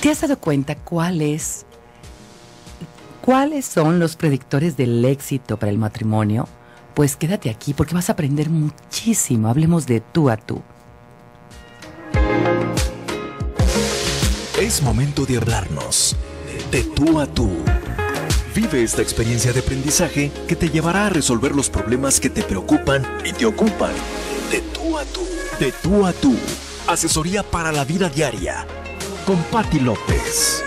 ¿Te has dado cuenta cuál cuáles son los predictores del éxito para el matrimonio? Pues quédate aquí porque vas a aprender muchísimo. Hablemos de tú a tú. Es momento de hablarnos de tú a tú. Vive esta experiencia de aprendizaje que te llevará a resolver los problemas que te preocupan y te ocupan. De tú a tú. De tú a tú. Asesoría para la vida diaria con Patti López.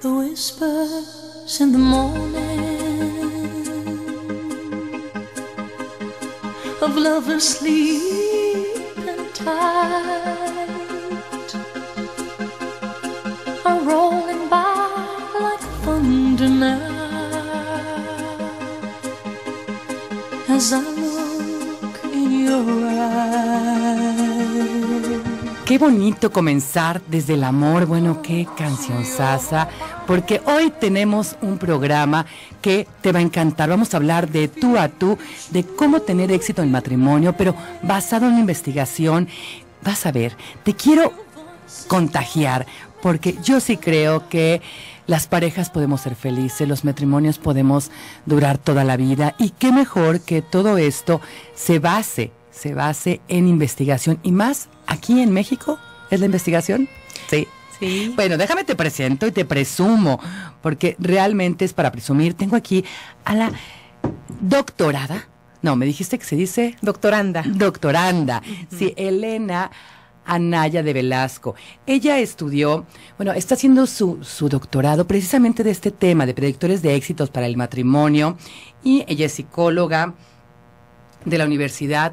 The whispers in the morning of lovers sleep and time. Qué bonito comenzar desde el amor. Bueno, qué canción sasa. Porque hoy tenemos un programa que te va a encantar. Vamos a hablar de tú a tú, de cómo tener éxito en el matrimonio, pero basado en la investigación. Vas a ver, te quiero contagiar, porque yo sí creo que las parejas podemos ser felices, los matrimonios podemos durar toda la vida y qué mejor que todo esto se base se base en investigación y más aquí en México es la investigación. Sí. Sí. Bueno, déjame te presento y te presumo, porque realmente es para presumir. Tengo aquí a la doctorada. No, me dijiste que se dice. Doctoranda. Doctoranda. Sí, Elena Anaya de Velasco. Ella estudió, bueno, está haciendo su, su doctorado precisamente de este tema, de predictores de éxitos para el matrimonio. Y ella es psicóloga de la Universidad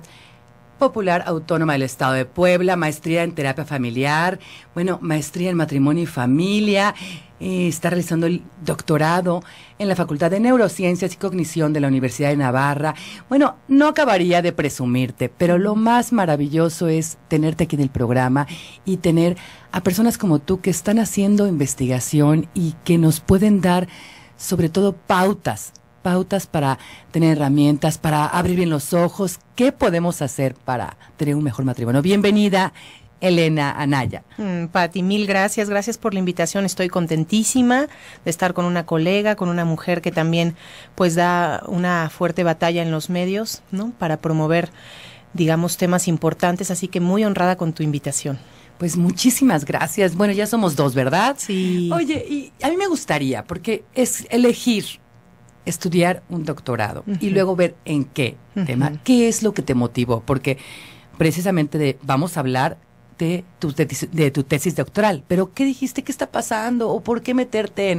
Popular Autónoma del Estado de Puebla, maestría en terapia familiar, bueno, maestría en matrimonio y familia, eh, está realizando el doctorado en la Facultad de Neurociencias y Cognición de la Universidad de Navarra. Bueno, no acabaría de presumirte, pero lo más maravilloso es tenerte aquí en el programa y tener a personas como tú que están haciendo investigación y que nos pueden dar sobre todo pautas pautas para tener herramientas, para abrir bien los ojos? ¿Qué podemos hacer para tener un mejor matrimonio? Bienvenida. Elena Anaya. Mm, Pati, mil gracias, gracias por la invitación. Estoy contentísima de estar con una colega, con una mujer que también pues da una fuerte batalla en los medios, ¿no? Para promover digamos temas importantes, así que muy honrada con tu invitación. Pues muchísimas gracias. Bueno, ya somos dos, ¿verdad? Sí. Oye, y a mí me gustaría porque es elegir estudiar un doctorado y luego ver en qué tema, qué es lo que te motivó, porque precisamente vamos a hablar de tu, tu tesis doctoral, pero ¿qué dijiste? ¿Qué está pasando? ¿O por qué meterte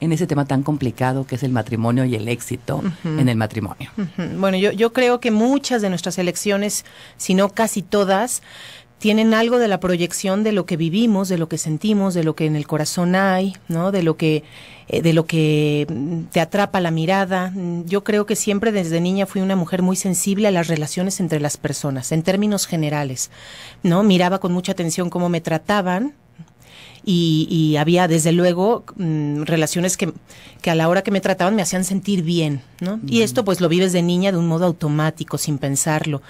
en, ese tema tan complicado que es el matrimonio y el éxito en el matrimonio? Bueno, yo, yo creo que muchas de nuestras elecciones, si no casi todas, tienen algo de la proyección de lo que vivimos, de lo que sentimos, de lo que en el corazón hay, ¿no? De lo que eh, de lo que mm, te atrapa la mirada. Mm, yo creo que siempre desde niña fui una mujer muy sensible a las relaciones entre las personas, en términos generales, ¿no? Miraba con mucha atención cómo me trataban, y, había desde luego mm, relaciones que, a la hora que me trataban me hacían sentir bien, ¿no? Y esto pues lo vives de niña de un modo automático, sin pensarlo.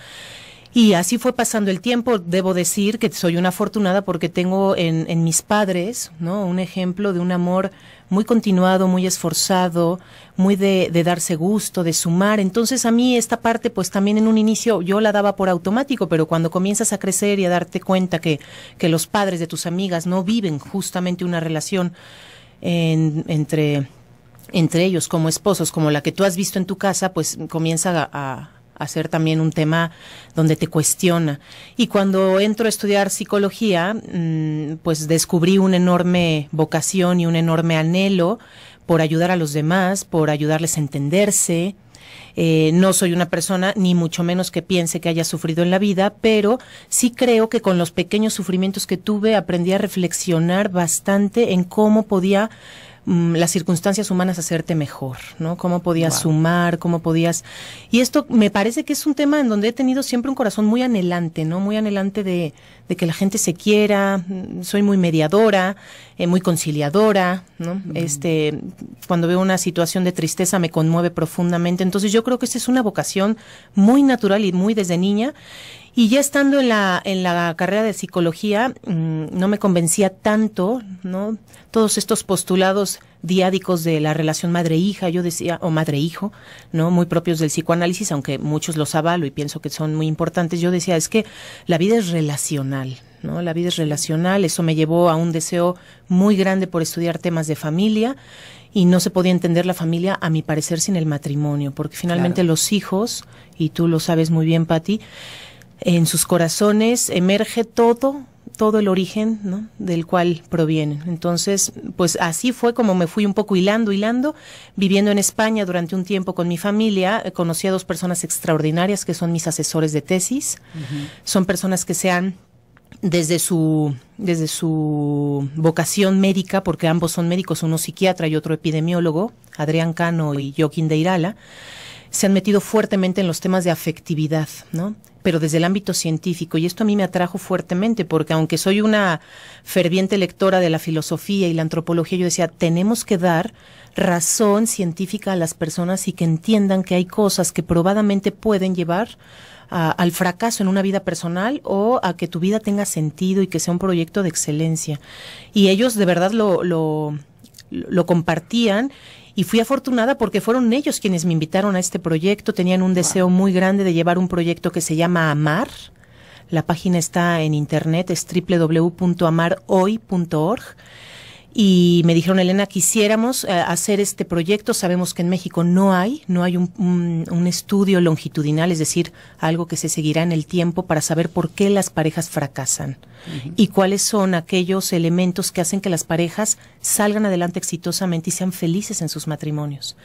Y así fue pasando el tiempo. Debo decir que soy una afortunada porque tengo en, mis padres ¿no? un ejemplo de un amor muy continuado, muy esforzado, muy de, darse gusto, de sumar. Entonces a mí esta parte, pues también en un inicio yo la daba por automático, pero cuando comienzas a crecer y a darte cuenta que, que los padres de tus amigas no viven justamente una relación entre entre ellos como esposos, como la que tú has visto en tu casa, pues comienza a hacer también un tema donde te cuestiona. Y cuando entro a estudiar psicología, mm, pues descubrí una enorme vocación y un enorme anhelo por ayudar a los demás, por ayudarles a entenderse. Eh, no soy una persona, ni mucho menos que piense que haya sufrido en la vida, pero sí creo que con los pequeños sufrimientos que tuve aprendí a reflexionar bastante en cómo podía Mm, las circunstancias humanas hacerte mejor, ¿no? Cómo podías sumar, cómo podías... Y esto me parece que es un tema en donde he tenido siempre un corazón muy anhelante, ¿no? Muy anhelante de, que la gente se quiera, mm, soy muy mediadora, eh, muy conciliadora, ¿no? Mm. Este, cuando veo una situación de tristeza me conmueve profundamente, entonces yo creo que esta es una vocación muy natural y muy desde niña y ya estando en la, en la carrera de psicología, mm, no me convencía tanto, ¿no? Todos estos postulados diádicos de la relación madre-hija, yo decía, o madre-hijo, ¿no? Muy propios del psicoanálisis, aunque muchos los avalo y pienso que son muy importantes. Yo decía, es que la vida es relacional, ¿no? La vida es relacional, eso me llevó a un deseo muy grande por estudiar temas de familia y no se podía entender la familia, a mi parecer, sin el matrimonio, porque finalmente los hijos, y tú lo sabes muy bien, Patti, en sus corazones emerge todo todo el origen del cual proviene Entonces, pues así fue como me fui un poco hilando, hilando, viviendo en España durante un tiempo con mi familia, eh, conocí a dos personas extraordinarias que son mis asesores de tesis, son personas que sean desde su desde su vocación médica, porque ambos son médicos, uno psiquiatra y otro epidemiólogo, Adrián Cano y Joaquín de Irala, se han metido fuertemente en los temas de afectividad, ¿no? pero desde el ámbito científico. Y esto a mí me atrajo fuertemente, porque aunque soy una ferviente lectora de la filosofía y la antropología, yo decía, tenemos que dar razón científica a las personas y que entiendan que hay cosas que probadamente pueden llevar al fracaso en una vida personal o a que tu vida tenga sentido y que sea un proyecto de excelencia. Y ellos de verdad lo, lo compartían y fui afortunada porque fueron ellos quienes me invitaron a este proyecto, tenían un deseo muy grande de llevar un proyecto que se llama Amar. La página está en internet, es www.amarhoy.org y me dijeron, Elena, quisiéramos eh, hacer este proyecto. Sabemos que en México no hay, no hay un, un, estudio longitudinal, es decir, algo que se seguirá en el tiempo para saber por qué las parejas fracasan y cuáles son aquellos elementos que hacen que las parejas salgan adelante exitosamente y sean felices en sus matrimonios.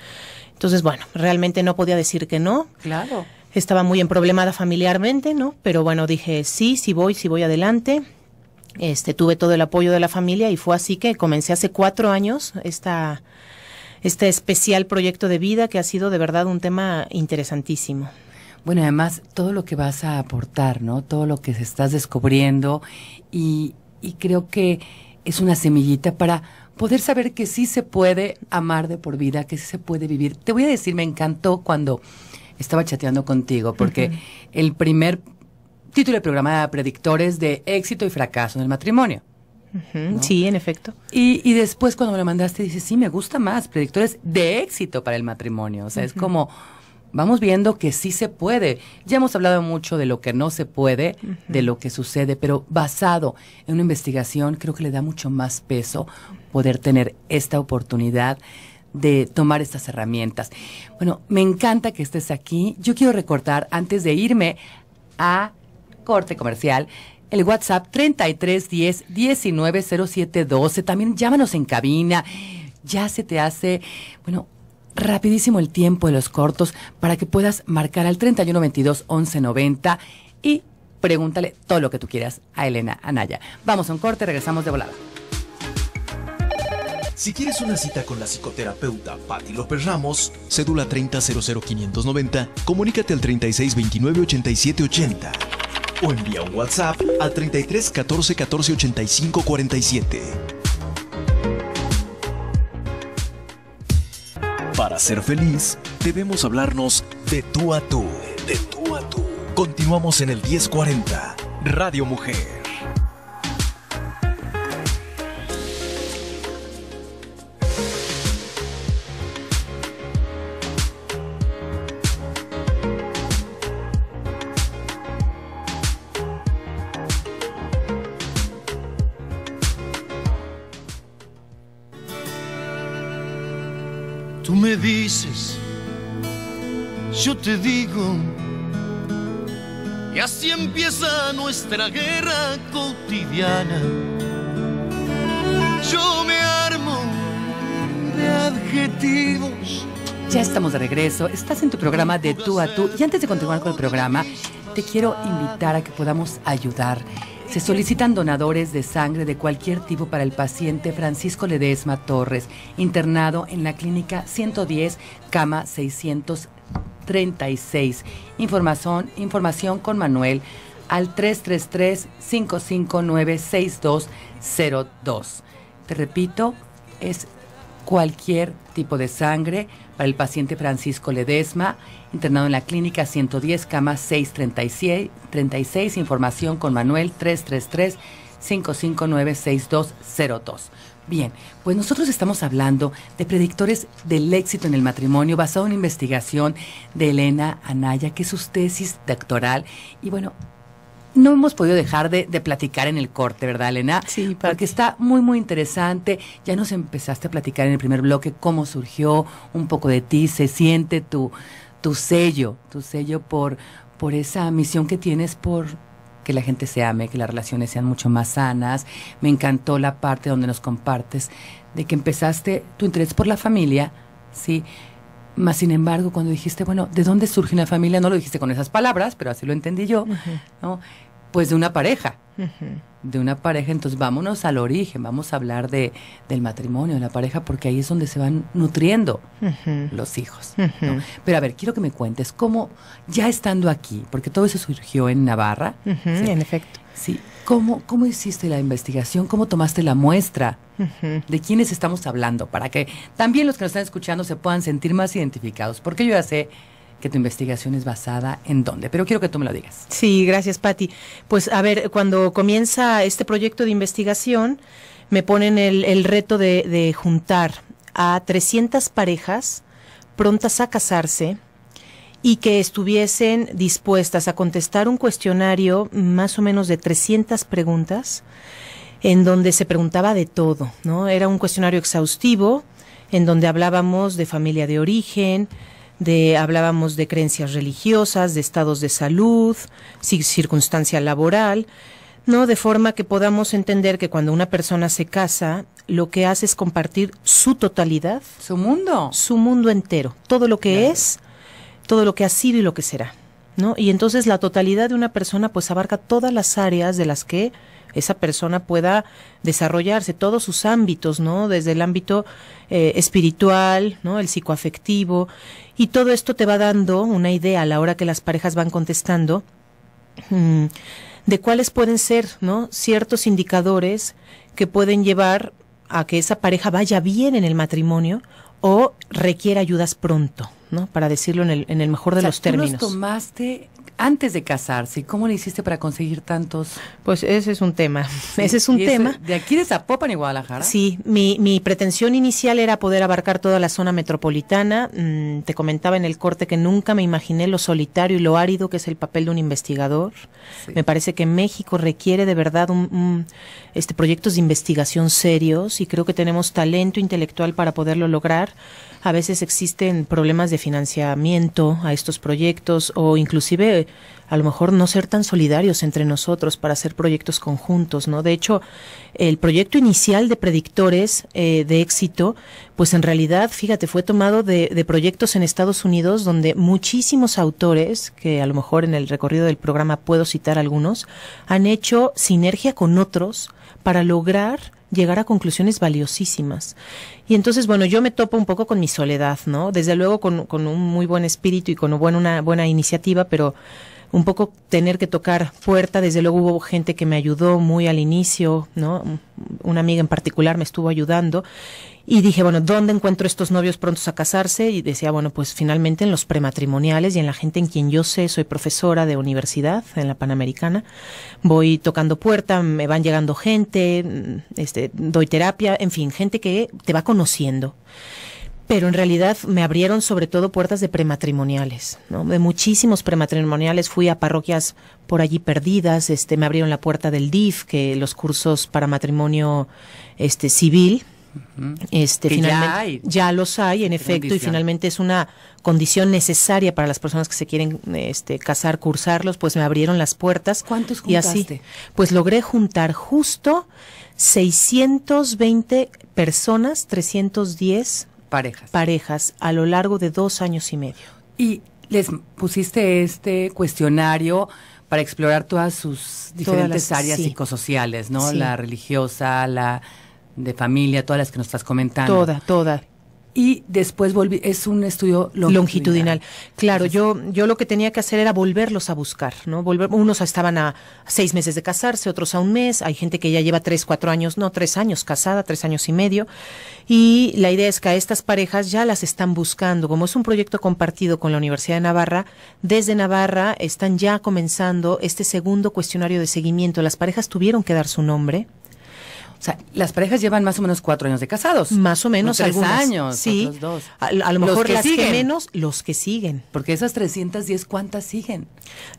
Entonces, bueno, realmente no podía decir que no. Claro. Estaba muy en problemada familiarmente, ¿no? Pero bueno, dije, sí, sí voy, sí voy adelante. Este, tuve todo el apoyo de la familia y fue así que comencé hace cuatro años esta, este especial proyecto de vida que ha sido de verdad un tema interesantísimo. Bueno, además, todo lo que vas a aportar, ¿no? Todo lo que estás descubriendo y, creo que es una semillita para poder saber que sí se puede amar de por vida, que sí se puede vivir. Te voy a decir, me encantó cuando estaba chateando contigo, porque el primer título del programa Predictores de éxito y fracaso en el matrimonio. Sí, en efecto. Y, después cuando me lo mandaste dices, sí, me gusta más, predictores de éxito para el matrimonio. O sea, es como, vamos viendo que sí se puede. Ya hemos hablado mucho de lo que no se puede, de lo que sucede, pero basado en una investigación creo que le da mucho más peso poder tener esta oportunidad de tomar estas herramientas. Bueno, me encanta que estés aquí. Yo quiero recortar, antes de irme, a corte comercial. El WhatsApp 3310 190712. También llámanos en cabina. Ya se te hace, bueno, rapidísimo el tiempo de los cortos para que puedas marcar al 3122 1190 y pregúntale todo lo que tú quieras a Elena Anaya. Vamos a un corte, regresamos de volada. Si quieres una cita con la psicoterapeuta Patti López Ramos, cédula 300590, comunícate al 3629 8780 o envía un WhatsApp al 33 14 14 85 47. Para ser feliz, debemos hablarnos de tú a tú. De tú a tú. Continuamos en el 1040, Radio Mujer. digo. Y así empieza nuestra guerra cotidiana. Yo me armo de adjetivos. Ya estamos de regreso. Estás en tu programa de tú a tú. Y antes de continuar con el programa, te quiero invitar a que podamos ayudar. Se solicitan donadores de sangre de cualquier tipo para el paciente Francisco Ledesma Torres, internado en la clínica 110, cama 600. 36. Información, información con Manuel al 333-559-6202. Te repito, es cualquier tipo de sangre para el paciente Francisco Ledesma, internado en la clínica 110, cama 636, información con Manuel 333-559-6202. Bien, pues nosotros estamos hablando de predictores del éxito en el matrimonio basado en investigación de Elena Anaya, que es su tesis doctoral. Y bueno, no hemos podido dejar de, de, platicar en el corte, ¿verdad, Elena? Sí, porque está muy, muy interesante. Ya nos empezaste a platicar en el primer bloque cómo surgió un poco de ti, se siente tu, tu sello, tu sello por, por esa misión que tienes por, que la gente se ame, que las relaciones sean mucho más sanas. Me encantó la parte donde nos compartes de que empezaste tu interés por la familia, ¿sí? Más sin embargo, cuando dijiste, bueno, ¿de dónde surge una familia? No lo dijiste con esas palabras, pero así lo entendí yo, ¿no? Pues de una pareja, de una pareja, entonces vámonos al origen, vamos a hablar de, del matrimonio, de la pareja, porque ahí es donde se van nutriendo los hijos. Pero a ver, quiero que me cuentes cómo, ya estando aquí, porque todo eso surgió en Navarra. En efecto. Sí, ¿Cómo, ¿Cómo hiciste la investigación? ¿Cómo tomaste la muestra? ¿De quiénes estamos hablando? Para que también los que nos están escuchando se puedan sentir más identificados. Porque yo ya sé que tu investigación es basada en dónde. Pero quiero que tú me lo digas. Sí, gracias, Patti. Pues a ver, cuando comienza este proyecto de investigación, me ponen el, reto de, juntar a 300 parejas prontas a casarse y que estuviesen dispuestas a contestar un cuestionario más o menos de 300 preguntas en donde se preguntaba de todo, ¿no? Era un cuestionario exhaustivo en donde hablábamos de familia de origen, de hablábamos de creencias religiosas, de estados de salud, circunstancia laboral, ¿no? De forma que podamos entender que cuando una persona se casa, lo que hace es compartir su totalidad, su mundo, su mundo entero, todo lo que es, todo lo que ha sido y lo que será, ¿no? Y entonces la totalidad de una persona pues abarca todas las áreas de las que esa persona pueda desarrollarse todos sus ámbitos, ¿no? Desde el ámbito eh, espiritual, ¿no? El psicoafectivo. Y todo esto te va dando una idea a la hora que las parejas van contestando mm, de cuáles pueden ser, ¿no? Ciertos indicadores que pueden llevar a que esa pareja vaya bien en el matrimonio o requiera ayudas pronto. ¿no? Para decirlo en el, mejor de los términos. ¿tú los tomaste antes de casarse? ¿Cómo lo hiciste para conseguir tantos? Pues ese es un tema. ese es un tema. ¿De aquí de Zapopan y Guadalajara? Sí, mi, pretensión inicial era poder abarcar toda la zona metropolitana. Mm, te comentaba en el corte que nunca me imaginé lo solitario y lo árido que es el papel de un investigador. Me parece que México requiere de verdad este, proyectos de investigación serios y creo que tenemos talento intelectual para poderlo lograr a veces existen problemas de financiamiento a estos proyectos o inclusive a lo mejor no ser tan solidarios entre nosotros para hacer proyectos conjuntos, ¿no? De hecho, el proyecto inicial de predictores eh, de éxito, pues en realidad, fíjate, fue tomado de, de proyectos en Estados Unidos donde muchísimos autores, que a lo mejor en el recorrido del programa puedo citar algunos, han hecho sinergia con otros para lograr llegar a conclusiones valiosísimas. Y entonces, bueno, yo me topo un poco con mi soledad, ¿no? Desde luego con, un muy buen espíritu y con una buena iniciativa, pero un poco tener que tocar puerta. Desde luego hubo gente que me ayudó muy al inicio, ¿no? Una amiga en particular me estuvo ayudando y dije, bueno, ¿dónde encuentro estos novios prontos a casarse? Y decía, bueno, pues finalmente en los prematrimoniales y en la gente en quien yo sé, soy profesora de universidad en la Panamericana. Voy tocando puerta, me van llegando gente, mm, este, doy terapia, en fin, gente que te va conociendo pero en realidad me abrieron sobre todo puertas de prematrimoniales, ¿no? De muchísimos prematrimoniales fui a parroquias por allí perdidas, este me abrieron la puerta del DIF, que los cursos para matrimonio este civil este, finalmente, ya, los hay, en efecto, y finalmente es una condición necesaria para las personas que se quieren este, casar, cursarlos, pues me abrieron las puertas. ¿Cuántos juntaste? Y así, pues logré juntar justo 620 personas, 310 parejas. parejas a lo largo de dos años y medio. Y les pusiste este cuestionario para explorar todas sus diferentes áreas psicosociales, ¿no? La religiosa, la de familia, todas las que nos estás comentando. Toda, toda. Y después volví, es un estudio longitudinal. longitudinal. Claro, yo, yo lo que tenía que hacer era volverlos a buscar, ¿no? Volver, unos estaban a seis meses de casarse, otros a un mes, hay gente que ya lleva tres, cuatro años, no, tres años casada, tres años y medio. Y la idea es que a estas parejas ya las están buscando. Como es un proyecto compartido con la Universidad de Navarra, desde Navarra están ya comenzando este segundo cuestionario de seguimiento. Las parejas tuvieron que dar su nombre, o sea, las parejas llevan más o menos cuatro años de casados. Más o menos algunos años. Sí. Dos. A, lo mejor las siguen. que menos, los que siguen. Porque esas 310, ¿cuántas siguen?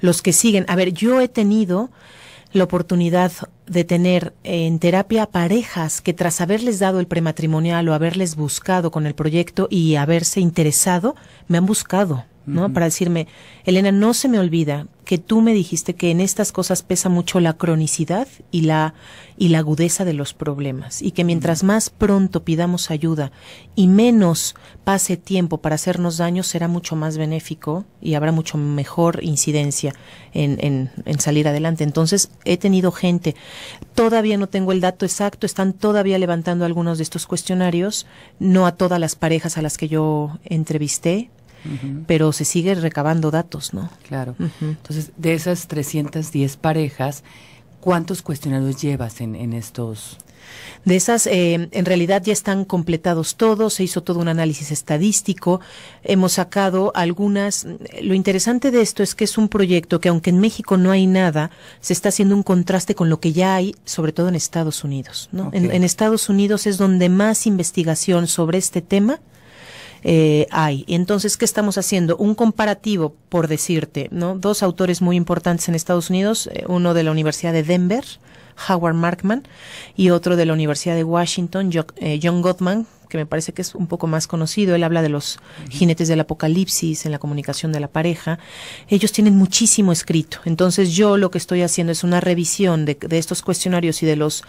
Los que siguen. A ver, yo he tenido la oportunidad de tener en terapia parejas que tras haberles dado el prematrimonial o haberles buscado con el proyecto y haberse interesado, me han buscado ¿no? Para decirme, Elena, no se me olvida que tú me dijiste que en estas cosas pesa mucho la cronicidad y la y la agudeza de los problemas y que mientras más pronto pidamos ayuda y menos pase tiempo para hacernos daño será mucho más benéfico y habrá mucho mejor incidencia en, en salir adelante. Entonces he tenido gente, todavía no tengo el dato exacto, están todavía levantando algunos de estos cuestionarios, no a todas las parejas a las que yo entrevisté, pero se sigue recabando datos, ¿no? Claro. Entonces, de esas 310 parejas, ¿cuántos cuestionarios llevas en, estos? De esas, eh, en realidad ya están completados todos, se hizo todo un análisis estadístico, hemos sacado algunas. Lo interesante de esto es que es un proyecto que aunque en México no hay nada, se está haciendo un contraste con lo que ya hay, sobre todo en Estados Unidos. ¿no? en, Estados Unidos es donde más investigación sobre este tema eh, hay. Entonces, ¿qué estamos haciendo? Un comparativo, por decirte, ¿no? Dos autores muy importantes en Estados Unidos, eh, uno de la Universidad de Denver, Howard Markman, y otro de la Universidad de Washington, eh, John Gottman, que me parece que es un poco más conocido. Él habla de los jinetes del apocalipsis en la comunicación de la pareja. Ellos tienen muchísimo escrito. Entonces yo lo que estoy haciendo es una revisión de, de estos cuestionarios y de los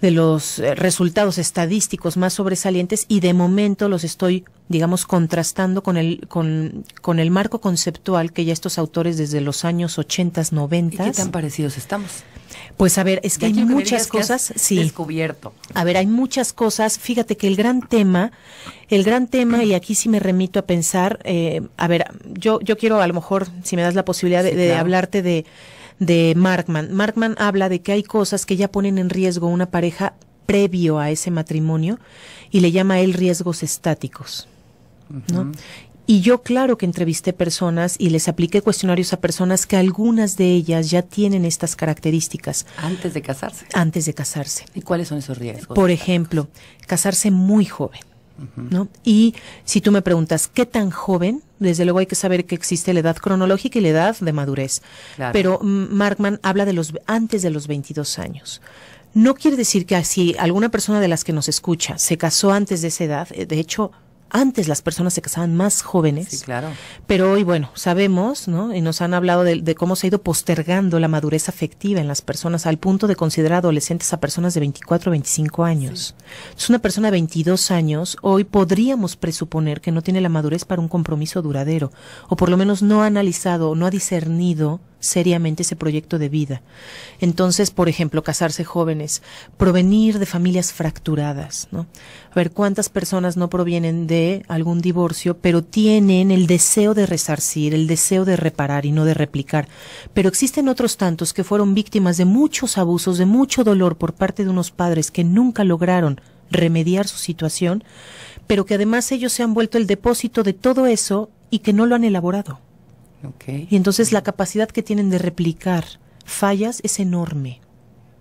de los eh, resultados estadísticos más sobresalientes y de momento los estoy, digamos, contrastando con el, con, el marco conceptual que ya estos autores desde los años 80, 90. ¿Qué tan parecidos estamos? Pues a ver, es que hay muchas cosas, sí. Descubierto. A ver, hay muchas cosas. Fíjate que el gran tema, el gran tema, y aquí sí me remito a pensar, eh, a ver, yo, yo quiero a lo mejor, si me das la posibilidad de, hablarte de de Markman. Markman habla de que hay cosas que ya ponen en riesgo una pareja previo a ese matrimonio y le llama a él riesgos estáticos. ¿no? Y yo claro que entrevisté personas y les apliqué cuestionarios a personas que algunas de ellas ya tienen estas características. Antes de casarse. Antes de casarse. ¿Y cuáles son esos riesgos? Por ejemplo, casarse muy joven. Y si tú me preguntas, ¿qué tan joven? Desde luego hay que saber que existe la edad cronológica y la edad de madurez. Pero mm, Markman habla de los antes de los 22 años. No quiere decir que si alguna persona de las que nos escucha se casó antes de esa edad, eh, de hecho, antes las personas se casaban más jóvenes. Sí, claro. Pero hoy, bueno, sabemos, ¿no? Y nos han hablado de, de, cómo se ha ido postergando la madurez afectiva en las personas al punto de considerar adolescentes a personas de 24 o 25 años. Es una persona de 22 años, hoy podríamos presuponer que no tiene la madurez para un compromiso duradero, o por lo menos no ha analizado, no ha discernido seriamente ese proyecto de vida. Entonces, por ejemplo, casarse jóvenes, provenir de familias fracturadas, ¿no? A ver cuántas personas no provienen de algún divorcio, pero tienen el deseo de resarcir, el deseo de reparar y no de replicar. Pero existen otros tantos que fueron víctimas de muchos abusos, de mucho dolor por parte de unos padres que nunca lograron remediar su situación, pero que además ellos se han vuelto el depósito de todo eso y que no lo han elaborado. Y entonces la capacidad que tienen de replicar fallas es enorme.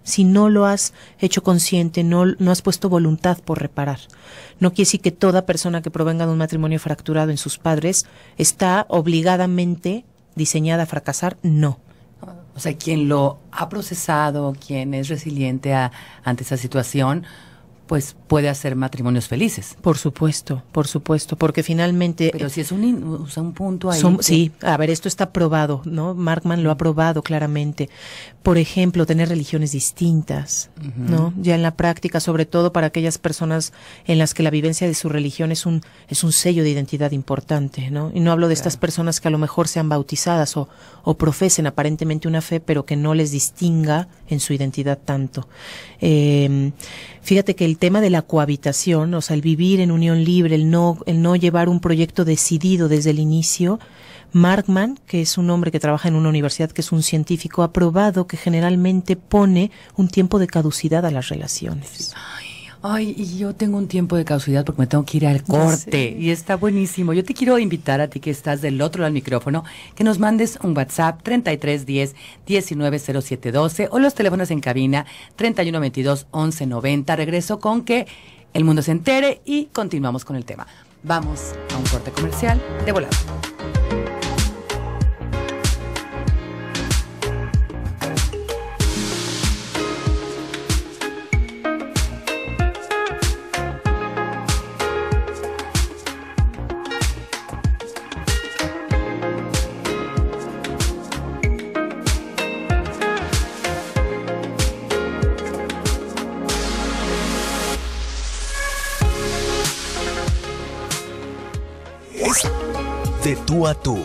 Si no lo has hecho consciente, no, no has puesto voluntad por reparar. No quiere decir que toda persona que provenga de un matrimonio fracturado en sus padres está obligadamente diseñada a fracasar. No. O sea, quien lo ha procesado, quien es resiliente a, ante esa situación, pues puede hacer matrimonios felices. Por supuesto, por supuesto, porque finalmente... Pero eh, si es un, punto ahí... Sí, a ver, esto está probado, ¿no? Markman lo ha probado claramente, por ejemplo, tener religiones distintas, ¿no? Ya en la práctica, sobre todo para aquellas personas en las que la vivencia de su religión es un, es un sello de identidad importante, ¿no? Y no hablo de estas personas que a lo mejor sean bautizadas o, o profesen aparentemente una fe, pero que no les distinga en su identidad tanto. Em, fíjate que el tema de la cohabitación, o sea, el vivir en unión libre, el no, el no llevar un proyecto decidido desde el inicio, Markman, que es un hombre que trabaja en una universidad, que es un científico, aprobado, que generalmente pone un tiempo de caducidad a las relaciones. Ay. y yo tengo un tiempo de caducidad porque me tengo que ir al corte. Y está buenísimo. Yo te quiero invitar a ti que estás del otro lado del micrófono, que nos mandes un WhatsApp 3310 190712 o los teléfonos en cabina 3122 1190. Regreso con que el mundo se entere y continuamos con el tema. Vamos a un corte comercial de volado. Tú a tú,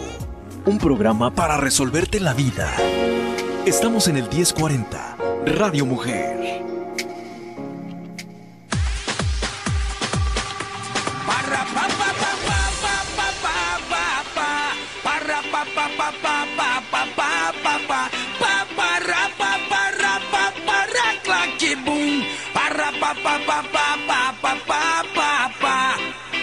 un programa para resolverte la vida. Estamos en el 1040 Radio Mujer. Para pa pa pa pa pa pa pa pa, para pa pa pa pa pa pa pa pa pa pa pa pa pa para para para pa pa pa pa pa pa pa pa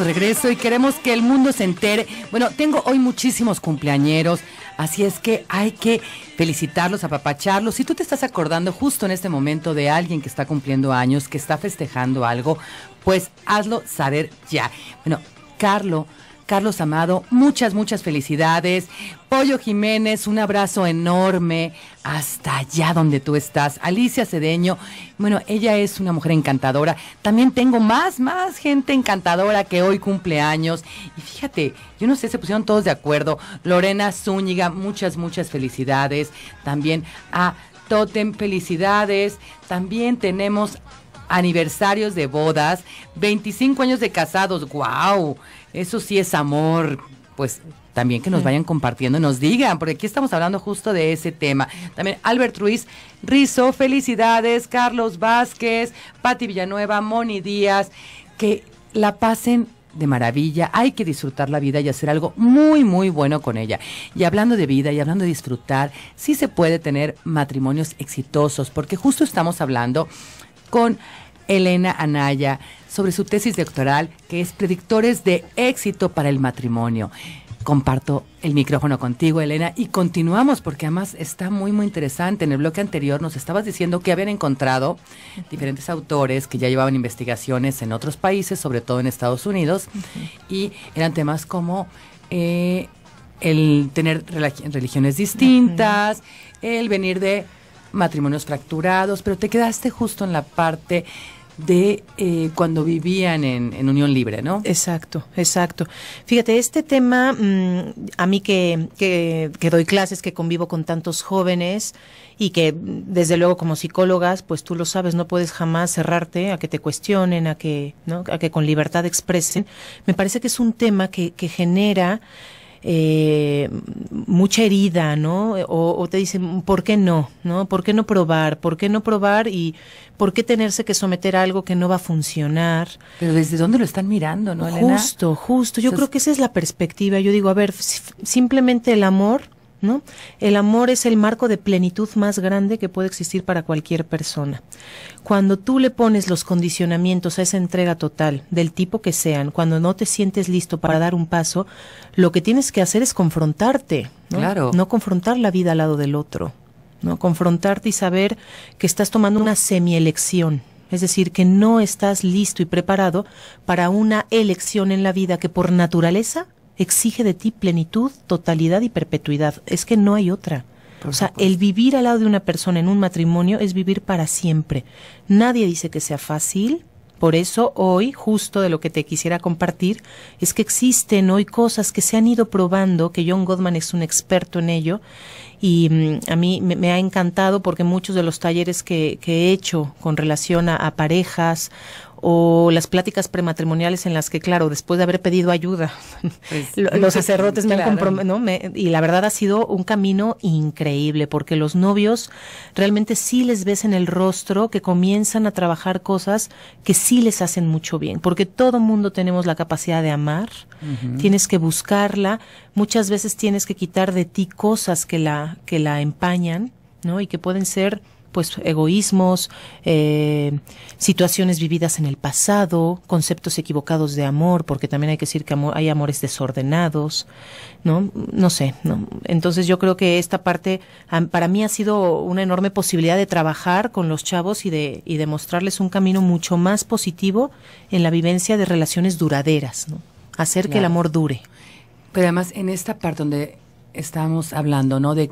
regreso y queremos que el mundo se entere. Bueno, tengo hoy muchísimos cumpleañeros, así es que hay que felicitarlos, apapacharlos. Si tú te estás acordando justo en este momento de alguien que está cumpliendo años, que está festejando algo, pues hazlo saber ya. Bueno, Carlos Carlos Amado, muchas, muchas felicidades. Pollo Jiménez, un abrazo enorme hasta allá donde tú estás. Alicia Cedeño, bueno, ella es una mujer encantadora. También tengo más, más gente encantadora que hoy cumple años. Y fíjate, yo no sé, se pusieron todos de acuerdo. Lorena Zúñiga, muchas, muchas felicidades. También a Totem, felicidades. También tenemos aniversarios de bodas, 25 años de casados, wow. Eso sí es amor, pues también que nos mm. vayan compartiendo, nos digan, porque aquí estamos hablando justo de ese tema. También Albert Ruiz Rizo, felicidades, Carlos Vázquez, Pati Villanueva, Moni Díaz, que la pasen de maravilla, hay que disfrutar la vida y hacer algo muy, muy bueno con ella. Y hablando de vida y hablando de disfrutar, sí se puede tener matrimonios exitosos, porque justo estamos hablando con Elena Anaya sobre su tesis doctoral que es Predictores de éxito para el matrimonio. Comparto el micrófono contigo, Elena, y continuamos porque además está muy, muy interesante. En el bloque anterior nos estabas diciendo que habían encontrado diferentes autores que ya llevaban investigaciones en otros países, sobre todo en Estados Unidos, y eran temas como... Eh, el tener religiones distintas, el venir de matrimonios fracturados, pero te quedaste justo en la parte de eh, cuando vivían en, Unión Libre, ¿no? Exacto, exacto. Fíjate, este tema, mm, a mí que, que, doy clases, que convivo con tantos jóvenes y que desde luego como psicólogas, pues tú lo sabes, no puedes jamás cerrarte a que te cuestionen, a que, ¿no? a que con libertad expresen, me parece que es un tema que genera eh, mucha herida, ¿no? O, te dicen, ¿por qué no? ¿No? ¿Por qué no probar? ¿Por qué no probar? ¿Y por qué tenerse que someter a algo que no va a funcionar? Pero desde dónde lo están mirando, ¿no? Justo, justo. Yo creo que esa es la perspectiva. Yo digo, a ver, simplemente el amor el amor es el marco de plenitud más grande que puede existir para cualquier persona. Cuando tú le pones los condicionamientos a esa entrega total, del tipo que sean, cuando no te sientes listo para dar un paso, lo que tienes que hacer es confrontarte, ¿no? confrontar la vida al lado del otro, ¿no? Confrontarte y saber que estás tomando una semi-elección, es decir, que no estás listo y preparado para una elección en la vida que por naturaleza exige de ti plenitud, totalidad y perpetuidad. Es que no hay otra. o sea, el vivir al lado de una persona en un matrimonio es vivir para siempre. Nadie dice que sea fácil. Por eso hoy, justo de lo que te quisiera compartir, es que existen hoy cosas que se han ido probando, que John godman es un experto en ello, y mm, a mí me, ha encantado porque muchos de los talleres que, he hecho con relación a parejas o las pláticas prematrimoniales en las que, claro, después de haber pedido ayuda, pues, los sacerdotes me han comprometido, ¿no? y la verdad ha sido un camino increíble, porque los novios realmente sí les ves en el rostro que comienzan a trabajar cosas que sí les hacen mucho bien, porque todo mundo tenemos la capacidad de amar, tienes que buscarla, muchas veces tienes que quitar de ti cosas que la, que la empañan, ¿no? Y que pueden ser pues egoísmos, eh, situaciones vividas en el pasado, conceptos equivocados de amor, porque también hay que decir que hay amores desordenados, ¿no? No sé, ¿no? Entonces yo creo que esta parte para mí ha sido una enorme posibilidad de trabajar con los chavos y de, y mostrarles un camino mucho más positivo en la vivencia de relaciones duraderas, ¿no? Hacer que el amor dure. Pero además en esta parte donde estamos hablando, ¿no? de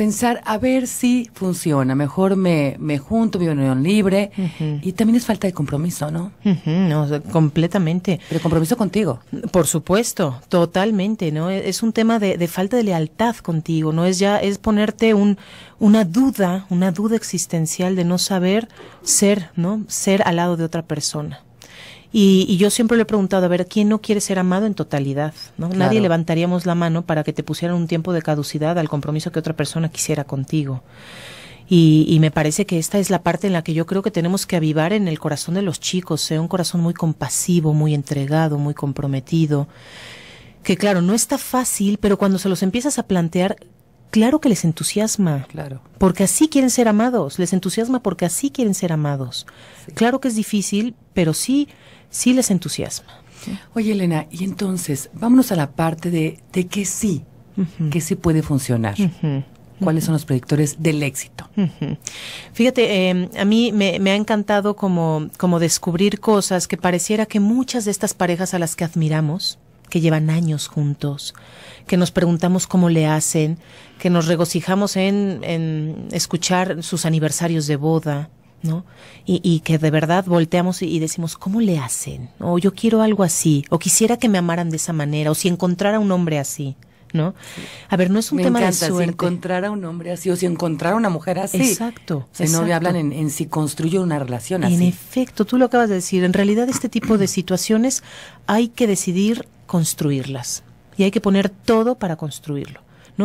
pensar a ver si funciona. Mejor me, me junto, mi unión libre. Y también es falta de compromiso, ¿no? no, completamente. Pero compromiso contigo. Por supuesto, totalmente, ¿no? E, es un tema de, de, falta de lealtad contigo, ¿no? Es ya, es ponerte un, una duda, una duda existencial de no saber ser, ¿no? Ser al lado de otra persona. Y, yo siempre le he preguntado, a ver, ¿quién no quiere ser amado en totalidad? ¿no? Nadie levantaríamos la mano para que te pusieran un tiempo de caducidad al compromiso que otra persona quisiera contigo. Y, y, me parece que esta es la parte en la que yo creo que tenemos que avivar en el corazón de los chicos, sea ¿eh? un corazón muy compasivo, muy entregado, muy comprometido. Que claro, no está fácil, pero cuando se los empiezas a plantear, claro que les entusiasma. Claro. Porque así quieren ser amados. Les entusiasma porque así quieren ser amados. Claro que es difícil, pero sí sí les entusiasma. Oye, Elena, y entonces, vámonos a la parte de, de que sí, que sí puede funcionar. ¿Cuáles son los predictores del éxito? Fíjate, em, a mí me, ha encantado como, como descubrir cosas que pareciera que muchas de estas parejas a las que admiramos, que llevan años juntos, que nos preguntamos cómo le hacen, que nos regocijamos en, en escuchar sus aniversarios de boda, ¿no? Y, y, que de verdad volteamos y, decimos, ¿cómo le hacen? O yo quiero algo así, o quisiera que me amaran de esa manera, o si encontrara un hombre así, ¿no? A ver, no es un tema de suerte. Si encontrara un hombre así, o si encontrara una mujer así. Exacto. se no hablan en, si construye una relación así. En efecto, tú lo acabas de decir. En realidad, este tipo de situaciones hay que decidir construirlas. Y hay que poner todo para construirlo.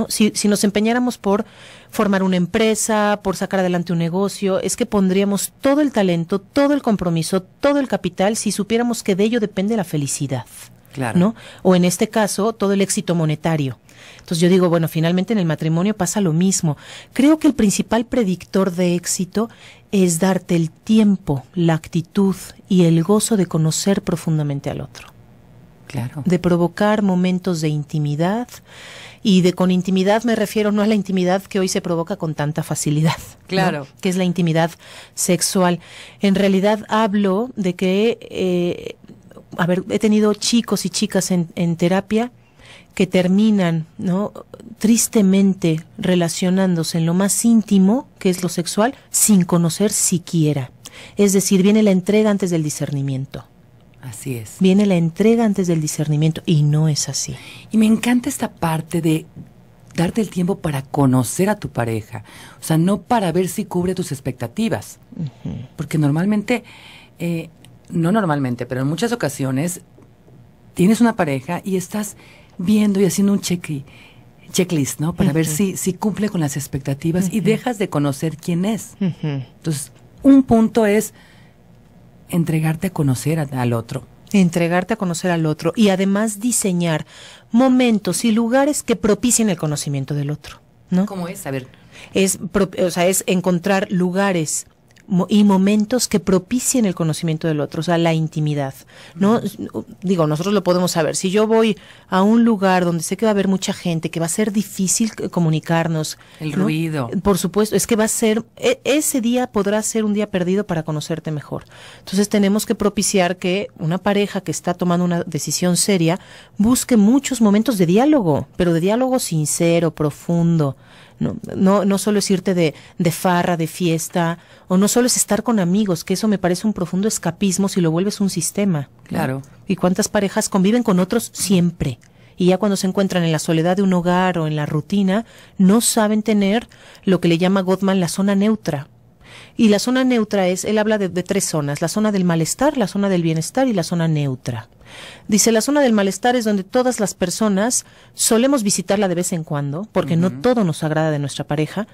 Si, nos empeñáramos por formar una empresa, por sacar adelante un negocio, es que pondríamos todo el talento, todo el compromiso, todo el capital si supiéramos que de ello depende la felicidad. Claro. O en este caso, todo el éxito monetario. Entonces yo digo, bueno, finalmente en el matrimonio pasa lo mismo. Creo que el principal predictor de éxito es darte el tiempo, la actitud y el gozo de conocer profundamente al otro. Claro. De provocar momentos de intimidad y de con intimidad me refiero no a la intimidad que hoy se provoca con tanta facilidad. Claro. Que es la intimidad sexual. En realidad hablo de que, eh, a ver, he tenido chicos y chicas en, en terapia que terminan, ¿no? Tristemente relacionándose en lo más íntimo, que es lo sexual, sin conocer siquiera. Es decir, viene la entrega antes del discernimiento. Así es. Viene la entrega antes del discernimiento y no es así. Y me encanta esta parte de darte el tiempo para conocer a tu pareja, o sea, no para ver si cubre tus expectativas, porque normalmente, eh, no normalmente, pero en muchas ocasiones tienes una pareja y estás viendo y haciendo un check checklist, ¿no? Para ver si, si cumple con las expectativas y dejas de conocer quién es. Entonces, un punto es entregarte a conocer al otro. Entregarte a conocer al otro y además diseñar momentos y lugares que propicien el conocimiento del otro. ¿no? ¿Cómo es? A ver. Es, o sea, es encontrar lugares, y momentos que propicien el conocimiento del otro, o sea, la intimidad. No digo, nosotros lo podemos saber. Si yo voy a un lugar donde sé que va a haber mucha gente, que va a ser difícil comunicarnos, el ruido. Por supuesto, es que va a ser e, ese día podrá ser un día perdido para conocerte mejor. Entonces, tenemos que propiciar que una pareja que está tomando una decisión seria busque muchos momentos de diálogo, pero de diálogo sincero, profundo, no, no, no solo es irte de, de farra, de fiesta, o no solo es estar con amigos, que eso me parece un profundo escapismo si lo vuelves un sistema. Claro. ¿Y cuántas parejas conviven con otros siempre? y ya cuando se encuentran en la soledad de un hogar o en la rutina, no saben tener lo que le llama Gottman la zona neutra, y la zona neutra es, él habla de, tres zonas, la zona del malestar, la zona del bienestar y la zona neutra. Dice, la zona del malestar es donde todas las personas solemos visitarla de vez en cuando, porque no todo nos agrada de nuestra pareja,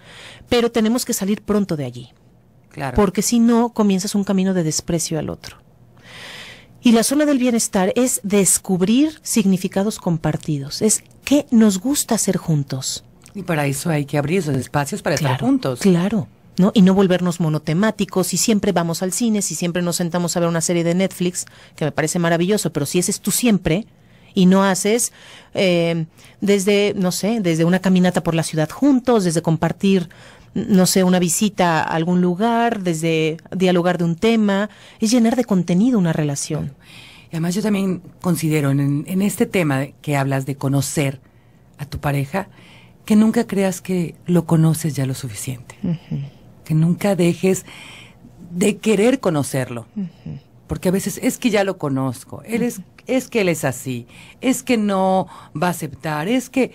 pero tenemos que salir pronto de allí. Claro. Porque si no, comienzas un camino de desprecio al otro. Y la zona del bienestar es descubrir significados compartidos, es qué nos gusta hacer juntos. Y para eso hay que abrir esos espacios para estar juntos. Claro. Y no volvernos monotemáticos, si siempre vamos al cine, si siempre nos sentamos a ver una serie de Netflix, que me parece maravilloso, pero si ese es tú siempre y no haces eh, desde, no sé, desde una caminata por la ciudad juntos, desde compartir, no sé, una visita a algún lugar, desde dialogar de un tema, es llenar de contenido una relación. Y además yo también considero en, este tema que hablas de conocer a tu pareja, que nunca creas que lo conoces ya lo suficiente que nunca dejes de querer conocerlo. Porque a veces es que ya lo conozco, él es, es que él es así, es que no va a aceptar, es que...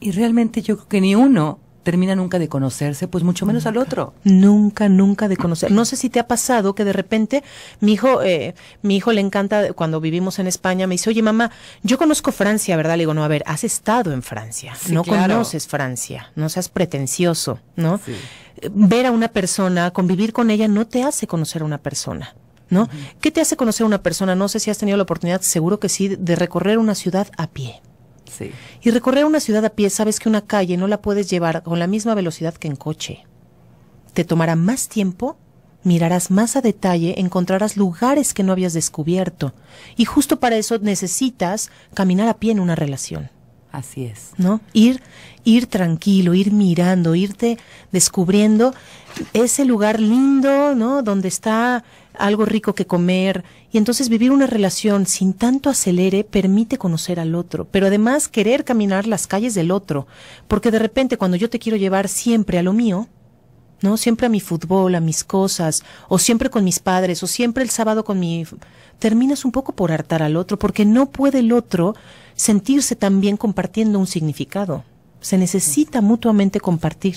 Y realmente yo creo que ni uno termina nunca de conocerse, pues mucho menos al otro. Nunca, nunca de conocer. No sé si te ha pasado que de repente mi hijo, eh, mi hijo le encanta cuando vivimos en España, me dice, oye mamá, yo conozco Francia, ¿verdad? Le digo, no, a ver, has estado en Francia, no conoces Francia, no seas pretencioso, ¿no? Eh, ver a una persona, convivir con ella, no te hace conocer a una persona. ¿No? ¿Qué te hace conocer a una persona? No sé si has tenido la oportunidad, seguro que sí, de recorrer una ciudad a pie. Y recorrer una ciudad a pie, sabes que una calle no la puedes llevar con la misma velocidad que en coche. Te tomará más tiempo, mirarás más a detalle, encontrarás lugares que no habías descubierto. Y justo para eso necesitas caminar a pie en una relación. Así es. ¿No? Ir, ir tranquilo, ir mirando, irte descubriendo ese lugar lindo, ¿no? Donde está algo rico que comer. Y entonces vivir una relación sin tanto acelere permite conocer al otro, pero además querer caminar las calles del otro, porque de repente cuando yo te quiero llevar siempre a lo mío, ¿no? Siempre a mi fútbol, a mis cosas, o siempre con mis padres, o siempre el sábado con mi... Terminas un poco por hartar al otro, porque no puede el otro sentirse también compartiendo un significado. Se necesita mutuamente compartir.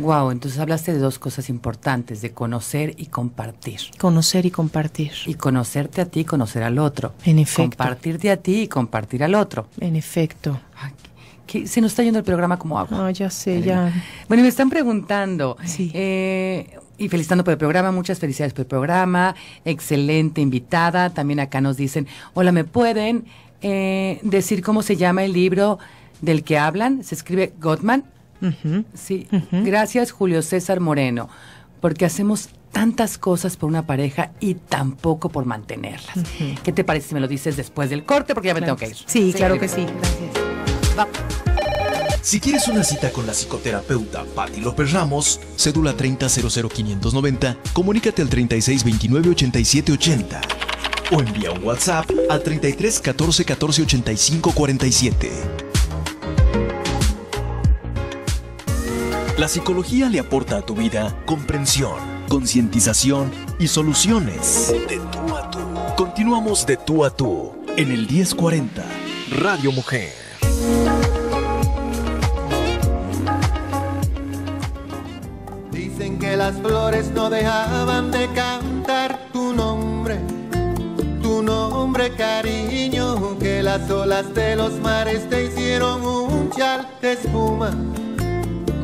Wow, entonces hablaste de dos cosas importantes, de conocer y compartir. Conocer y compartir. Y conocerte a ti y conocer al otro. En efecto. Compartirte a ti y compartir al otro. En efecto. que se nos está yendo el programa como agua. Ah, ya sé, ya. Bueno, me están preguntando. Sí. Eh, y felicitando por el programa, muchas felicidades por el programa, excelente invitada. También acá nos dicen, hola, ¿me pueden eh, decir cómo se llama el libro del que hablan? Se escribe Gottman. Sí, gracias Julio César Moreno, porque hacemos tantas cosas por una pareja y tampoco por mantenerlas. ¿Qué te parece si me lo dices después del corte? Porque ya me tengo que ir. Sí, claro que sí. Gracias. Si quieres una cita con la psicoterapeuta Patti López Ramos, cédula 3000590, comunícate al 36298780 o envía un WhatsApp al 33 14 47. La psicología le aporta a tu vida comprensión, concientización y soluciones. De tú a tú. Continuamos de tú a tú en el 1040 Radio Mujer. Dicen que las flores no dejaban de cantar tu nombre, tu nombre cariño, que las olas de los mares te hicieron un chal de espuma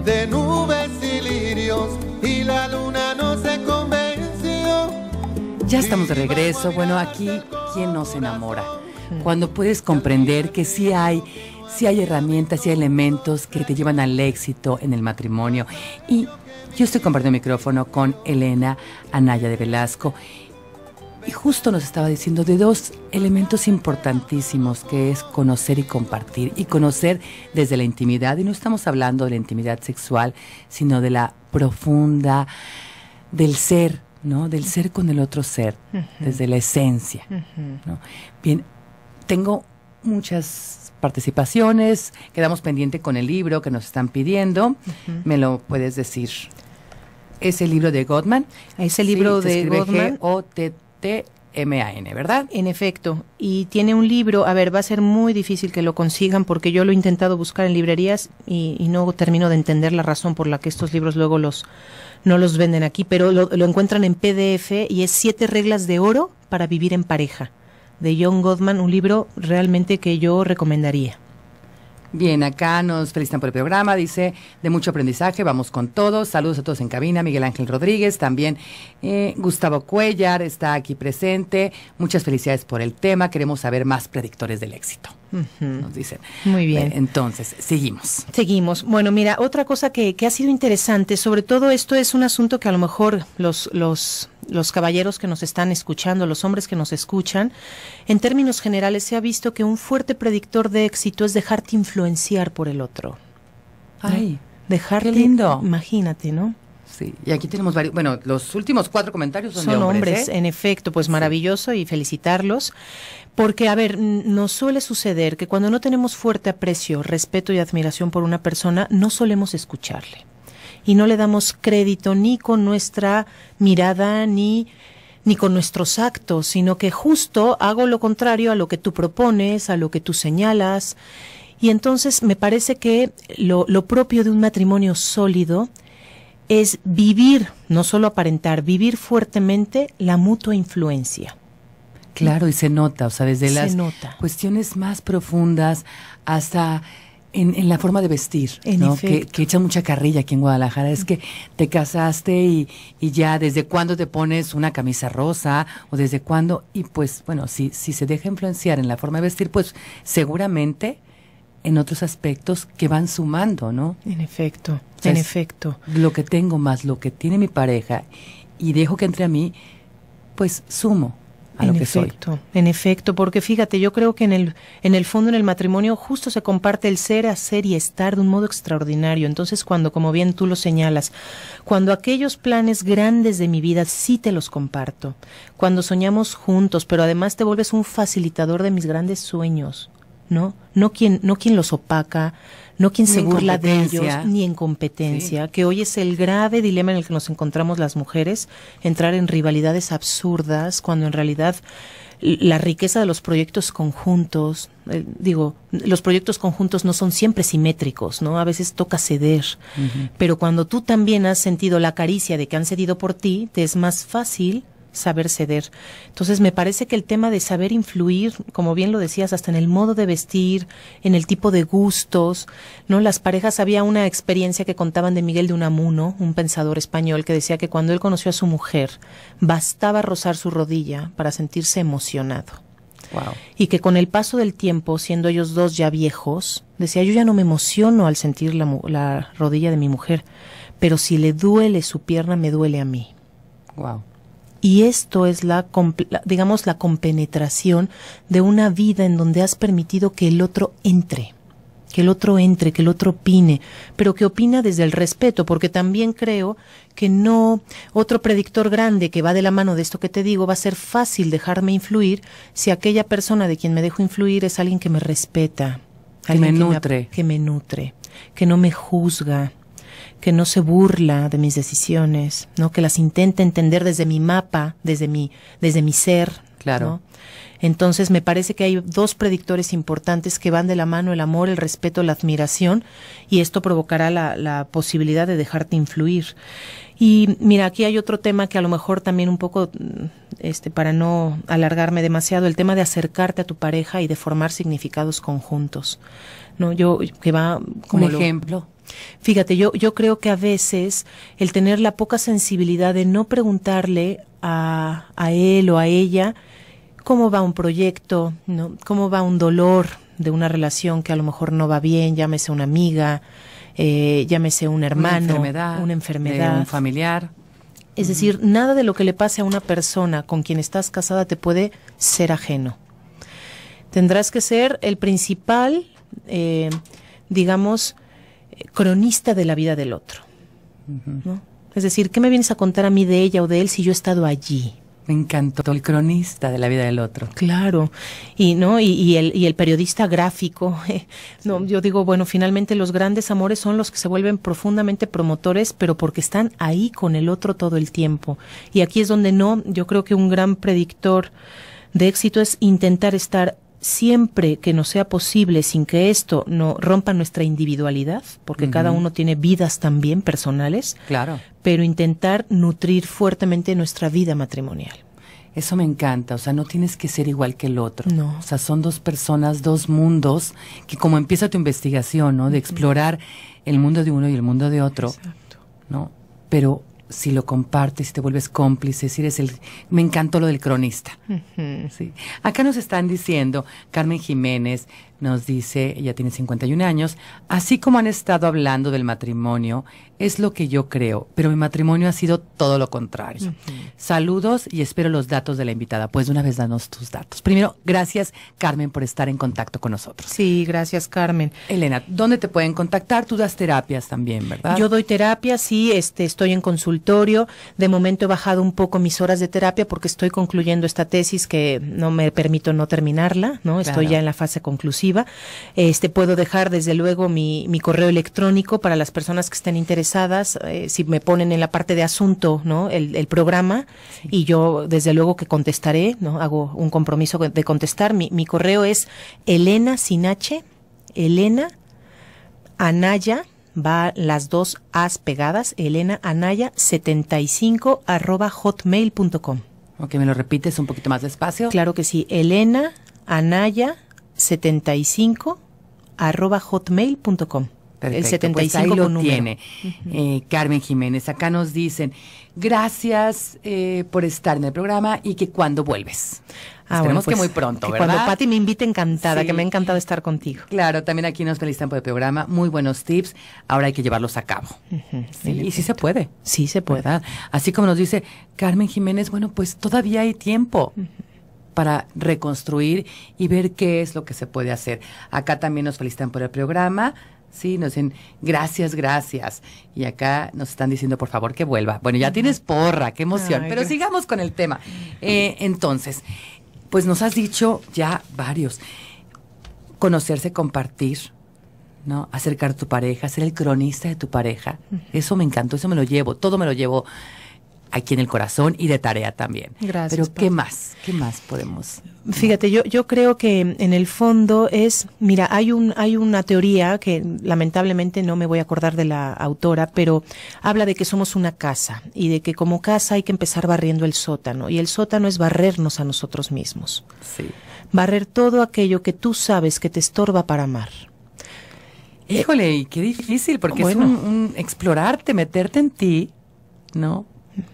de nubes y lirios y la luna no se convenció. Ya estamos de regreso. Bueno, aquí, ¿quién nos enamora? Cuando puedes comprender que sí hay sí hay herramientas, sí hay elementos que te llevan al éxito en el matrimonio. Y yo estoy compartiendo el micrófono con Elena Anaya de Velasco. Y justo nos estaba diciendo de dos elementos importantísimos que es conocer y compartir. Y conocer desde la intimidad. Y no estamos hablando de la intimidad sexual, sino de la profunda, del ser, ¿no? Del ser con el otro ser, desde la esencia. Bien, tengo muchas participaciones, quedamos pendiente con el libro que nos están pidiendo. ¿Me lo puedes decir? ¿Es el libro de Gottman? Es el libro de Gottman n ¿verdad? En efecto. Y tiene un libro, a ver, va a ser muy difícil que lo consigan porque yo lo he intentado buscar en librerías y, no termino de entender la razón por la que estos libros luego los no los venden aquí, pero lo, encuentran en PDF y es Siete reglas de oro para vivir en pareja, de John Gottman, un libro realmente que yo recomendaría. Bien, acá nos felicitan por el programa, dice, de mucho aprendizaje, vamos con todos. Saludos a todos en cabina, Miguel Ángel Rodríguez, también eh, Gustavo Cuellar está aquí presente. Muchas felicidades por el tema, queremos saber más predictores del éxito. Nos dicen. Muy bien. Entonces, seguimos. Seguimos. Bueno, mira, otra cosa que, que ha sido interesante, sobre todo esto es un asunto que a lo mejor los, los los caballeros que nos están escuchando, los hombres que nos escuchan, en términos generales se ha visto que un fuerte predictor de éxito es dejarte influenciar por el otro. Ay, lindo. Imagínate, ¿no? Sí, y aquí tenemos varios. Bueno, los últimos cuatro comentarios son, son hombres. hombres ¿eh? en efecto, pues maravilloso y felicitarlos. Porque, a ver, nos suele suceder que cuando no tenemos fuerte aprecio, respeto y admiración por una persona, no solemos escucharle y no le damos crédito ni con nuestra mirada ni ni con nuestros actos, sino que justo hago lo contrario a lo que tú propones, a lo que tú señalas. Y entonces me parece que lo, propio de un matrimonio sólido es vivir, no solo aparentar, vivir fuertemente la mutua influencia. Claro, y se nota, o sea, desde las cuestiones más profundas hasta en, la forma de vestir, que, echa mucha carrilla aquí en Guadalajara. Es que te casaste y, ya desde cuándo te pones una camisa rosa o desde cuándo. Y pues bueno, si, si se deja influenciar en la forma de vestir, pues seguramente en otros aspectos que van sumando, ¿no? En efecto, en efecto. Lo que tengo más lo que tiene mi pareja y dejo que entre a mí, pues sumo en efecto, En efecto, porque fíjate, yo creo que en el, en el fondo, en el matrimonio, justo se comparte el ser, hacer y estar de un modo extraordinario. Entonces, cuando, como bien tú lo señalas, cuando aquellos planes grandes de mi vida sí te los comparto, cuando soñamos juntos, pero además te vuelves un facilitador de mis grandes sueños, ¿no? No quien, no quien los opaca, no quien se burla de ellos, ni en competencia, que hoy es el grave dilema en el que nos encontramos las mujeres, entrar en rivalidades absurdas, cuando en realidad la riqueza de los proyectos conjuntos, eh, digo, los proyectos conjuntos no son siempre simétricos, ¿no? A veces toca ceder, pero cuando tú también has sentido la caricia de que han cedido por ti, te es más fácil saber ceder. Entonces, me parece que el tema de saber influir, como bien lo decías, hasta en el modo de vestir, en el tipo de gustos, ¿no? Las parejas, había una experiencia que contaban de Miguel de Unamuno, un pensador español, que decía que cuando él conoció a su mujer, bastaba rozar su rodilla para sentirse emocionado. Y que con el paso del tiempo, siendo ellos dos ya viejos, decía, yo ya no me emociono al sentir la, rodilla de mi mujer, pero si le duele su pierna, me duele a mí. Y esto es la, digamos, la compenetración de una vida en donde has permitido que el otro entre que el otro entre, que el otro opine, pero que opina desde el respeto, porque también creo que no otro predictor grande que va de la mano de esto que te digo va a ser fácil dejarme influir si aquella persona de quien me dejo influir es alguien que me respeta, que me nutre, que me nutre, que no me juzga, que no se burla de mis decisiones, ¿no? Que las intente entender desde mi mapa, desde mi, desde mi ser. Claro. Entonces me parece que hay dos predictores importantes que van de la mano el amor, el respeto, la admiración, y esto provocará la, posibilidad de dejarte influir. Y mira, aquí hay otro tema que a lo mejor también un poco, mm, este, para no alargarme demasiado, el tema de acercarte a tu pareja y de formar significados conjuntos. No, yo que va como ejemplo. Fíjate, yo, yo creo que a veces el tener la poca sensibilidad de no preguntarle a, a él o a ella cómo va un proyecto, cómo va un dolor de una relación que a lo mejor no va bien, llámese una amiga, eh, llámese un hermano, una enfermedad, una enfermedad. De un familiar. Es decir, nada de lo que le pase a una persona con quien estás casada te puede ser ajeno. Tendrás que ser el principal, eh, digamos, cronista de la vida del otro. Es decir, ¿qué me vienes a contar a mí de ella o de él si yo he estado allí? Me encantó el cronista de la vida del otro. Claro, y no y, el, periodista gráfico. Eh, no, yo digo bueno, finalmente los grandes amores son los que se vuelven profundamente promotores, pero porque están ahí con el otro todo el tiempo. Y aquí es donde no, yo creo que un gran predictor de éxito es intentar estar siempre que nos sea posible, sin que esto no rompa nuestra individualidad, porque cada uno tiene vidas también personales. Claro. Pero intentar nutrir fuertemente nuestra vida matrimonial. Eso me encanta, o sea, no tienes que ser igual que el otro. No. O sea, son dos personas, dos mundos, que como empieza tu investigación, ¿no? De explorar el mundo de uno y el mundo de otro, ¿no? Pero si lo compartes, si te vuelves cómplice, si eres el... Me encantó lo del cronista. ¿sí? Acá nos están diciendo Carmen Jiménez, nos dice, ella tiene 51 años, así como han estado hablando del matrimonio, es lo que yo creo, pero mi matrimonio ha sido todo lo contrario. Saludos y espero los datos de la invitada. Pues de una vez danos tus datos. Primero, gracias Carmen por estar en contacto con nosotros. Sí, gracias Carmen. Elena, ¿dónde te pueden contactar? Tú das terapias también, ¿verdad? Yo doy terapia, sí, este, estoy en consultorio. De momento he bajado un poco mis horas de terapia porque estoy concluyendo esta tesis que no me permito no terminarla, ¿no? Estoy ya en la fase conclusiva este puedo dejar desde luego mi, correo electrónico para las personas que estén interesadas, eh, si me ponen en la parte de asunto, ¿no? El, programa y yo desde luego que contestaré, ¿no? Hago un compromiso de contestar. Mi, correo es Elena Sinache, Elena Anaya va las dos as pegadas, Elena Anaya 75 arroba hotmail.com. Ok, ¿me lo repites un poquito más despacio? Claro que sí, Elena Anaya 75 arroba hotmail.com. el 75 pues tiene. Eh, Carmen Jiménez, acá nos dicen, gracias eh, por estar en el programa y que cuando vuelves. Ah, que pues, muy pronto, Cuando Pati me invite, encantada, que me ha encantado estar contigo. Claro, también aquí nos felicitan por el programa, muy buenos tips, ahora hay que llevarlos a cabo. y si se puede. Sí se puede. Así como nos dice Carmen Jiménez, bueno, pues todavía hay tiempo para reconstruir y ver qué es lo que se puede hacer. Acá también nos felicitan por el programa. Sí, nos dicen gracias, gracias. Y acá nos están diciendo, por favor, que vuelva. Bueno, ya tienes porra, qué emoción. Pero sigamos con el tema. Eh, entonces, pues nos has dicho ya varios. Conocerse, compartir, ¿no? Acercar a tu pareja, ser el cronista de tu pareja. Eso me encantó, eso me lo llevo, todo me lo llevo aquí en el corazón y de tarea también. Gracias. Pero ¿qué más? ¿Qué más podemos? Fíjate, yo, yo creo que en el fondo es, mira, hay un, hay una teoría que lamentablemente no me voy a acordar de la autora, pero habla de que somos una casa y de que como casa hay que empezar barriendo el sótano y el sótano es barrernos a nosotros mismos. Sí. Barrer todo aquello que tú sabes que te estorba para amar. Híjole, y qué difícil, porque es un, un explorarte, meterte en ti, ¿no?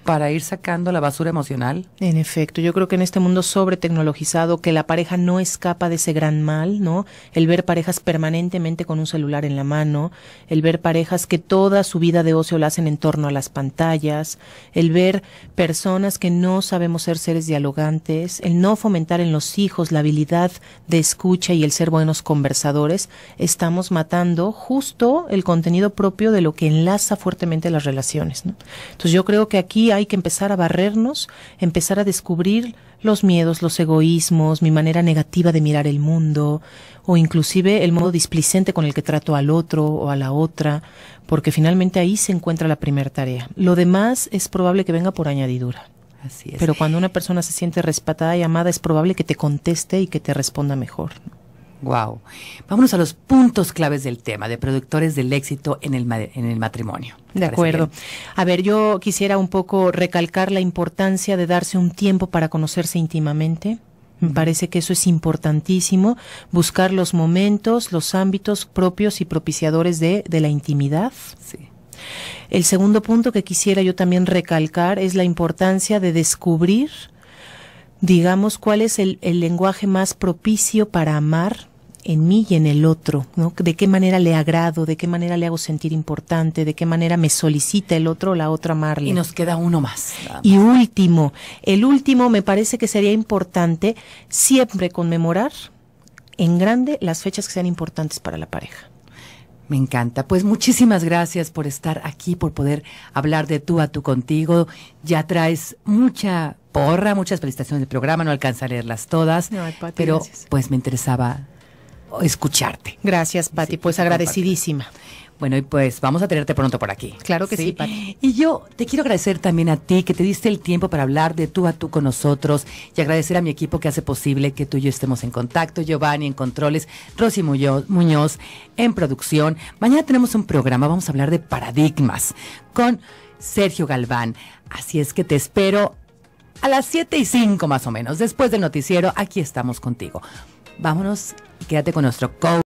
para ir sacando la basura emocional. En efecto, yo creo que en este mundo sobre tecnologizado, que la pareja no escapa de ese gran mal, ¿no? El ver parejas permanentemente con un celular en la mano, el ver parejas que toda su vida de ocio la hacen en torno a las pantallas, el ver personas que no sabemos ser seres dialogantes, el no fomentar en los hijos la habilidad de escucha y el ser buenos conversadores, estamos matando justo el contenido propio de lo que enlaza fuertemente las relaciones, ¿no? Entonces yo creo que aquí aquí hay que empezar a barrernos, empezar a descubrir los miedos, los egoísmos, mi manera negativa de mirar el mundo, o inclusive el modo displicente con el que trato al otro o a la otra, porque finalmente ahí se encuentra la primera tarea. Lo demás es probable que venga por añadidura. Así es. Pero cuando una persona se siente respetada y amada, es probable que te conteste y que te responda mejor. Wow. Vámonos a los puntos claves del tema de productores del éxito en el, en el matrimonio. De acuerdo. A ver, yo quisiera un poco recalcar la importancia de darse un tiempo para conocerse íntimamente. Me parece que eso es importantísimo, buscar los momentos, los ámbitos propios y propiciadores de, de la intimidad. Sí. El segundo punto que quisiera yo también recalcar es la importancia de descubrir, digamos, cuál es el, el lenguaje más propicio para amar, en mí y en el otro, ¿no? De qué manera le agrado, de qué manera le hago sentir importante, de qué manera me solicita el otro o la otra amarle. Y nos queda uno más. Y último, el último me parece que sería importante siempre conmemorar en grande las fechas que sean importantes para la pareja. Me encanta. Pues muchísimas gracias por estar aquí, por poder hablar de tú a tú contigo. Ya traes mucha porra, muchas felicitaciones del programa, no alcanza a leerlas todas, pero pues me interesaba escucharte. Gracias, Pati. pues agradecidísima. Bueno, y pues vamos a tenerte pronto por aquí. Claro que sí, Pati. Y yo te quiero agradecer también a ti que te diste el tiempo para hablar de tú a tú con nosotros y agradecer a mi equipo que hace posible que tú y yo estemos en contacto. Giovanni en controles, Rosy Muñoz en producción. Mañana tenemos un programa, vamos a hablar de paradigmas con Sergio Galván. Así es que te espero a las 7 y 5 más o menos. Después del noticiero, aquí estamos contigo. Vámonos quédate con nuestro coach.